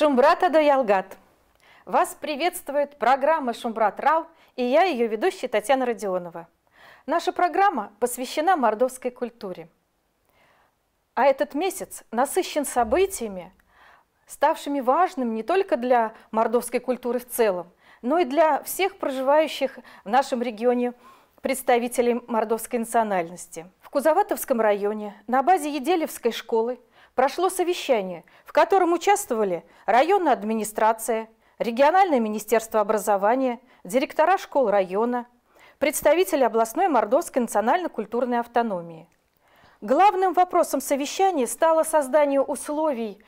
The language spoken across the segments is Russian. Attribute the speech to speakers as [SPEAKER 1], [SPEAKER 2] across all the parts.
[SPEAKER 1] Шумбрат Адоялгат. Вас приветствует программа «Шумбрат РАУ» и я, ее ведущая Татьяна Родионова. Наша программа посвящена мордовской культуре. А этот месяц насыщен событиями, ставшими важным не только для мордовской культуры в целом, но и для всех проживающих в нашем регионе представителей мордовской национальности. В Кузоватовском районе на базе Еделевской школы – прошло совещание, в котором участвовали районная администрация, региональное министерство образования, директора школ района, представители областной мордовской национально-культурной автономии. Главным вопросом совещания стало создание условий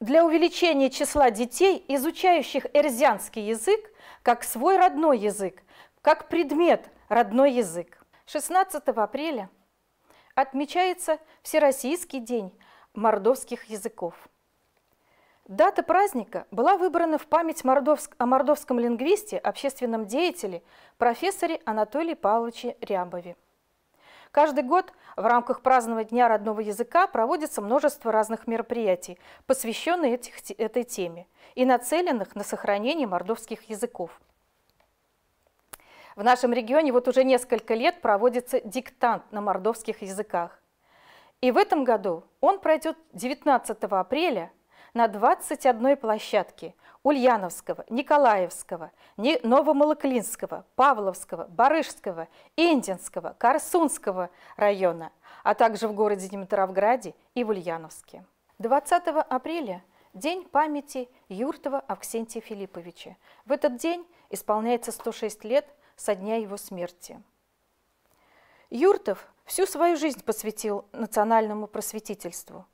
[SPEAKER 1] для увеличения числа детей, изучающих эрзянский язык как свой родной язык, как предмет родной язык. 16 апреля отмечается Всероссийский день мордовских языков. Дата праздника была выбрана в память мордовск, о мордовском лингвисте, общественном деятеле, профессоре Анатолии Павловиче Рябове. Каждый год в рамках празднования Дня родного языка проводится множество разных мероприятий, посвященных этих, этой теме и нацеленных на сохранение мордовских языков. В нашем регионе вот уже несколько лет проводится диктант на мордовских языках. И в этом году он пройдет 19 апреля на 21 площадке Ульяновского, Николаевского, Новомолоклинского, Павловского, Барышского, Индинского, Корсунского района, а также в городе Димитровграде и в Ульяновске. 20 апреля – день памяти Юртова Аксентия Филипповича. В этот день исполняется 106 лет со дня его смерти. Юртов всю свою жизнь посвятил национальному просветительству.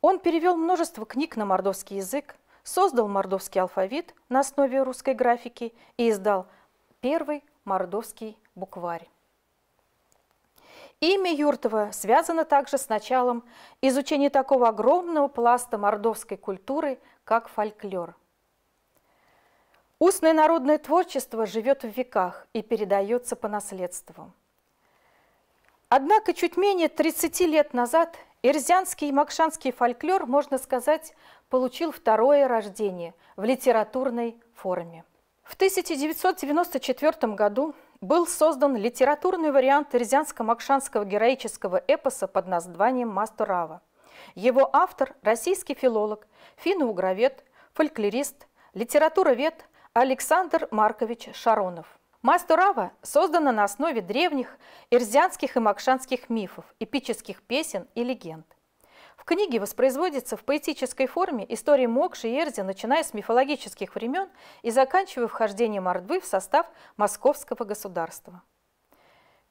[SPEAKER 1] Он перевел множество книг на мордовский язык, создал мордовский алфавит на основе русской графики и издал первый мордовский букварь. Имя Юртова связано также с началом изучения такого огромного пласта мордовской культуры, как фольклор. Устное народное творчество живет в веках и передается по наследству. Однако чуть менее 30 лет назад эрзянский и макшанский фольклор, можно сказать, получил второе рождение в литературной форме. В 1994 году был создан литературный вариант эрзянско-макшанского героического эпоса под названием «Мастурава». Его автор – российский филолог, финно-угровед, фольклорист, литературовед Александр Маркович Шаронов. Мастурава создана на основе древних ирзианских и макшанских мифов, эпических песен и легенд. В книге воспроизводится в поэтической форме история Мокши и Эрзи, начиная с мифологических времен и заканчивая вхождением Ордвы в состав московского государства.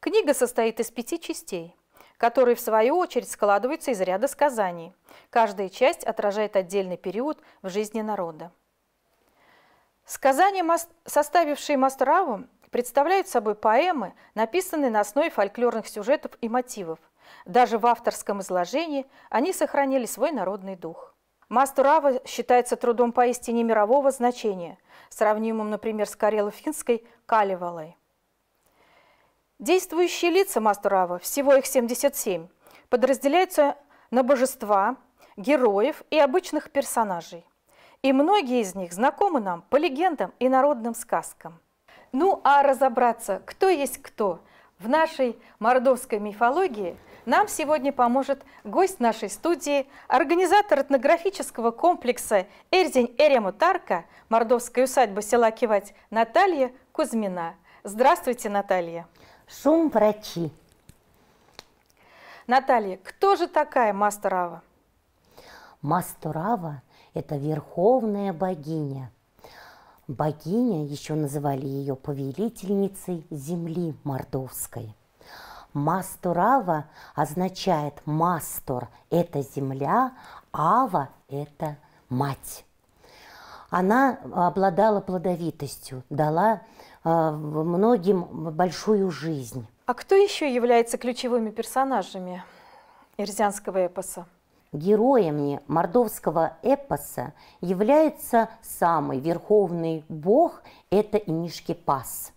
[SPEAKER 1] Книга состоит из пяти частей, которые в свою очередь складываются из ряда сказаний. Каждая часть отражает отдельный период в жизни народа. Сказания, составившие Мастраву, представляют собой поэмы, написанные на основе фольклорных сюжетов и мотивов. Даже в авторском изложении они сохранили свой народный дух. Мастурава считается трудом поистине мирового значения, сравнимым, например, с карело-финской «Калевалой». Действующие лица Мастурава, всего их 77, подразделяются на божества, героев и обычных персонажей. И многие из них знакомы нам по легендам и народным сказкам – ну а разобраться, кто есть кто в нашей мордовской мифологии, нам сегодня поможет гость нашей студии, организатор этнографического комплекса «Эрзень Эрему Тарка» мордовская усадьба села Кивать Наталья Кузьмина. Здравствуйте, Наталья.
[SPEAKER 2] Шум врачи.
[SPEAKER 1] Наталья, кто же такая Мастурава?
[SPEAKER 2] Мастурава – это верховная богиня – Богиня, еще называли ее повелительницей земли мордовской. Мастурава означает мастур – это земля, ава – это мать. Она обладала плодовитостью, дала э, многим большую жизнь. А кто еще
[SPEAKER 1] является ключевыми персонажами ирзянского эпоса?
[SPEAKER 2] Героем мордовского эпоса является самый верховный бог – это Инишкипас.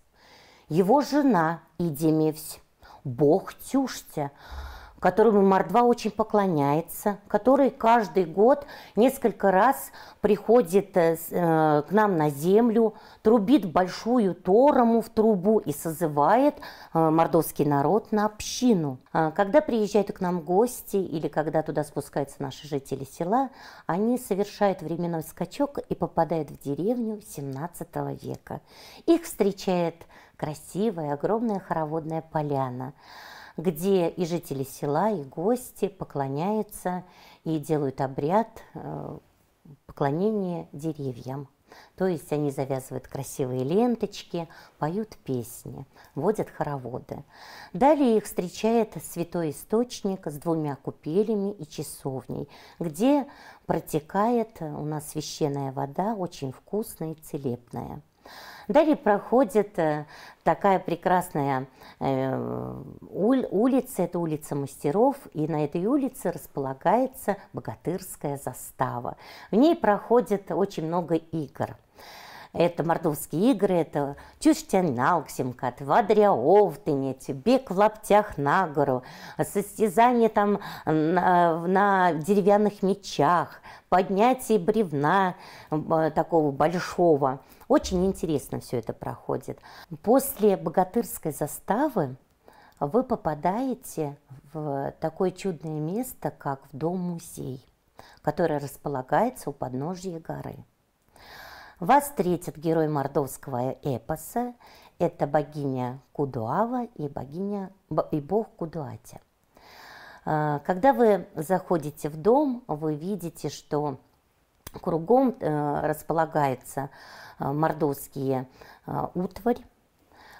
[SPEAKER 2] Его жена Идемевсь, бог Тюштя – которому Мордва очень поклоняется, который каждый год несколько раз приходит э, э к нам на землю, трубит большую торому в трубу и созывает э, мордовский народ на общину. Э, когда приезжают к нам гости или когда туда спускаются наши жители села, они совершают временной скачок и попадают в деревню 17 века. Их встречает красивая огромная хороводная поляна где и жители села, и гости поклоняются и делают обряд э, поклонения деревьям. То есть они завязывают красивые ленточки, поют песни, водят хороводы. Далее их встречает святой источник с двумя купелями и часовней, где протекает у нас священная вода, очень вкусная и целебная. Далее проходит э, такая прекрасная э, улица, это улица мастеров, и на этой улице располагается богатырская застава. В ней проходит очень много игр. Это мордовские игры, это Чуштен Налксимка, вадря Овтынеть, бег в лаптях на гору, состязание там на, на деревянных мечах, поднятие бревна э, такого большого – очень интересно все это проходит. После богатырской заставы вы попадаете в такое чудное место, как в дом-музей, который располагается у подножья горы. Вас встретит герой мордовского эпоса, это богиня Кудуава и, богиня, и бог Кудуатя. А, когда вы заходите в дом, вы видите, что Кругом э, располагается э, мордовские э, утварь,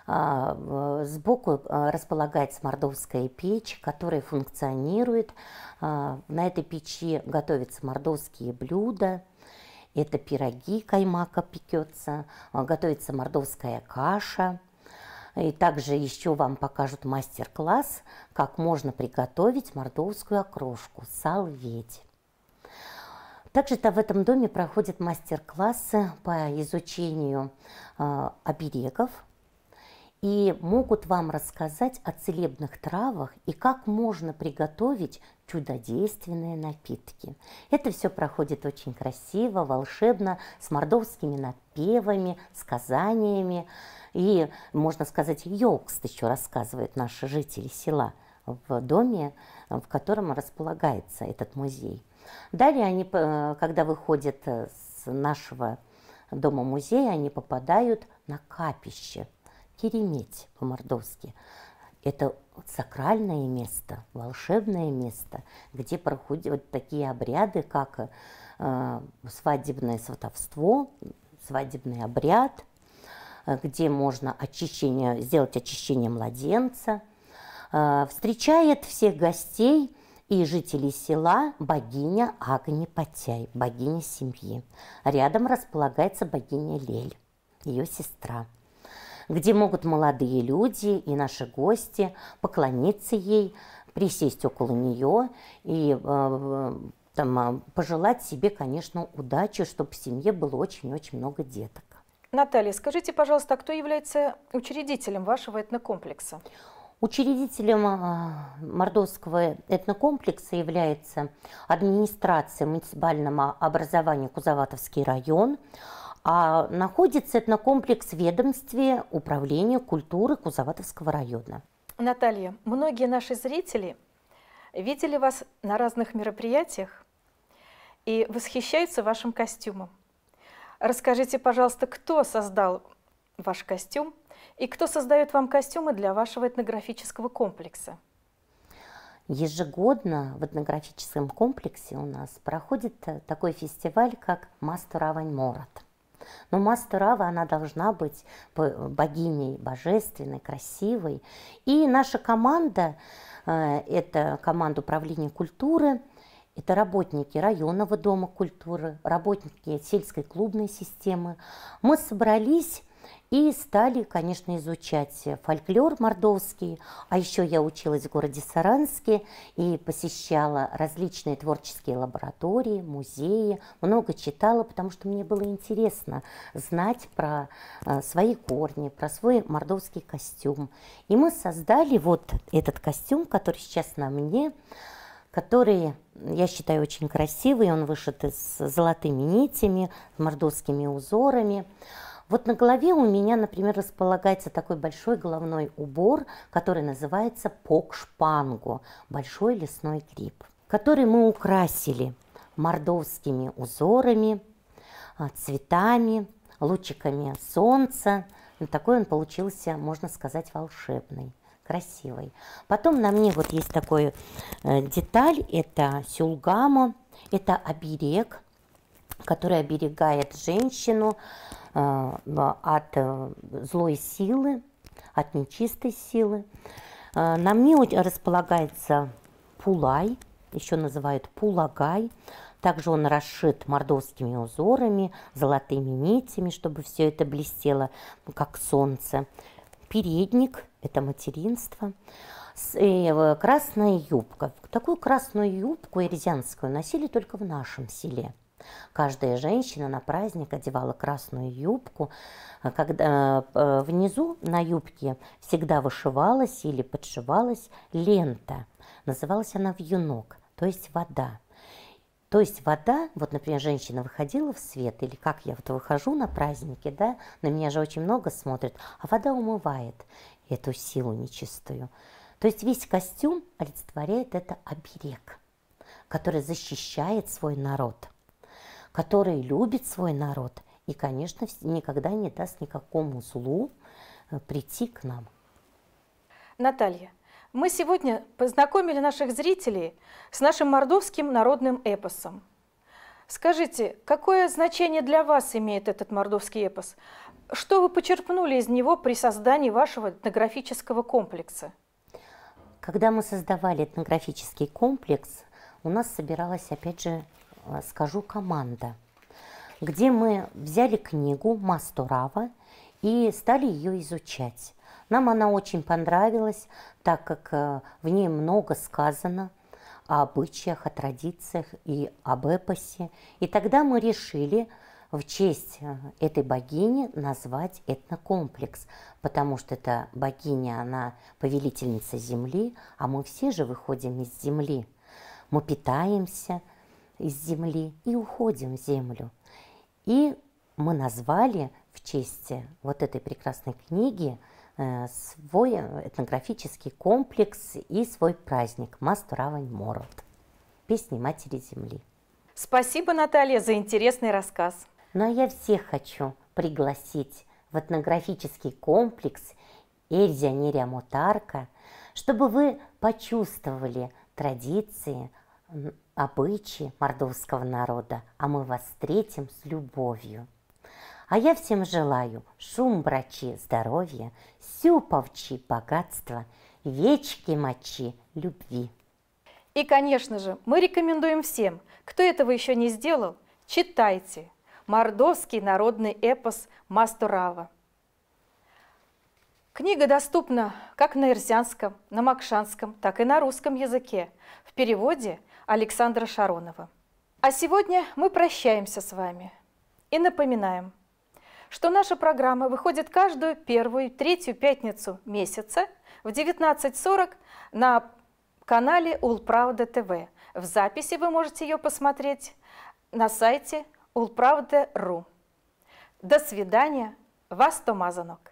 [SPEAKER 2] а, Сбоку располагается мордовская печь, которая функционирует. А, на этой печи готовятся мордовские блюда. Это пироги, каймака пекется, готовится мордовская каша. И также еще вам покажут мастер-класс, как можно приготовить мордовскую окрошку, салветь. Также в этом доме проходят мастер-классы по изучению а, оберегов и могут вам рассказать о целебных травах и как можно приготовить чудодейственные напитки. Это все проходит очень красиво, волшебно, с мордовскими напевами, сказаниями. И, можно сказать, Йокст еще рассказывает наши жители села в доме, в котором располагается этот музей. Далее они, э, когда выходят э, с нашего дома-музея, они попадают на капище, Кереметь по-мордовски. Это сакральное место, волшебное место, где проходят такие обряды, как э, свадебное сватовство, свадебный обряд, где можно очищение, сделать очищение младенца. Встречает всех гостей и жители села богиня Агни Патяй, богиня семьи. Рядом располагается богиня Лель, ее сестра где могут молодые люди и наши гости поклониться ей, присесть около нее и э, э там, а, пожелать себе, конечно, удачи, чтобы в семье было очень-очень много деток.
[SPEAKER 1] Наталья, скажите, пожалуйста, а кто является учредителем вашего этнокомплекса?
[SPEAKER 2] Учредителем а, мордовского этнокомплекса является администрация муниципального образования Кузоватовский район, а находится этнокомплекс в ведомстве управления культуры Кузоватовского района.
[SPEAKER 1] Наталья, многие наши зрители видели вас на разных мероприятиях и восхищаются вашим костюмом. Расскажите, пожалуйста, кто создал ваш костюм и кто создает вам костюмы для вашего этнографического комплекса?
[SPEAKER 2] Ежегодно в этнографическом комплексе у нас проходит э, такой фестиваль, как Мастуравань Мород. Но ну, Мастурава, она должна быть богиней божественной, красивой. И наша команда, э, это команда управления культуры, это работники районного дома культуры, работники сельской клубной системы. Мы собрались и стали, конечно, изучать фольклор мордовский. А еще я училась в городе Саранске и посещала различные творческие лаборатории, музеи. Много читала, потому что мне было интересно знать про э, свои корни, про свой мордовский костюм. И мы создали вот этот костюм, который сейчас на мне который, я считаю, очень красивый. Он вышит с золотыми нитями, с мордовскими узорами. Вот на голове у меня, например, располагается такой большой головной убор, который называется покшпангу, большой лесной гриб, который мы украсили мордовскими узорами, а, цветами, лучиками солнца. Но ну, такой он получился, можно сказать, волшебный красивый. Потом на мне вот есть такой э, деталь, это сюлгамо, это оберег – который оберегает женщину э, от э, злой силы, от нечистой силы. Э, на мне располагается пулай, еще называют пулагай. Также он расшит мордовскими узорами, золотыми нитями, чтобы все это блестело, как солнце. Передник – это материнство. И красная юбка. Такую красную юбку эрзянскую носили только в нашем селе – Каждая женщина на праздник одевала красную юбку. А когда, э, э, внизу на юбке всегда вышивалась или подшивалась лента. Называлась она вьюнок, то есть вода. То есть вода, вот, например, женщина выходила в свет, или как я вот выхожу на праздники, да, на меня же очень много смотрят, а вода умывает эту силу нечистую. То есть весь костюм олицетворяет это оберег, который защищает свой народ – который любит свой народ и, конечно, никогда не даст никакому злу э, прийти к нам.
[SPEAKER 1] Наталья, мы сегодня познакомили наших зрителей с нашим мордовским народным эпосом. Скажите, какое значение для вас имеет этот мордовский эпос? Что вы почерпнули из него при создании вашего этнографического комплекса?
[SPEAKER 2] Когда мы создавали этнографический комплекс, у нас собиралась опять же, Э, скажу команда, где мы взяли книгу Мастурава и стали ее изучать. Нам она очень понравилась, так как э, в ней много сказано о обычаях, о традициях и об эпосе. И тогда мы решили в честь э, этой богини назвать этнокомплекс, потому что эта богиня, она повелительница земли, а мы все же выходим из земли. Мы питаемся – из земли и уходим в землю. И мы назвали в честь вот этой прекрасной книги э, свой этнографический комплекс и свой праздник Мастуравань Мород. Песни Матери Земли.
[SPEAKER 1] Спасибо, Наталья, за интересный рассказ.
[SPEAKER 2] Ну а я всех хочу пригласить в этнографический комплекс Эльзионерия Мутарка, чтобы вы почувствовали традиции, обычаи мордовского народа, а мы вас встретим с любовью. А я всем желаю шум брачи здоровья, сюповчи богатства, вечки мочи любви.
[SPEAKER 1] И, конечно же, мы рекомендуем всем, кто этого еще не сделал, читайте мордовский народный эпос Мастурава. Книга доступна как на ирзянском, на макшанском, так и на русском языке в переводе – Александра Шаронова. А сегодня мы прощаемся с вами и напоминаем, что наша программа выходит каждую первую и третью пятницу месяца в 19.40 на канале Улправда ТВ. В записи вы можете ее посмотреть на сайте ulpravda.ru. До свидания, вас Томазанок.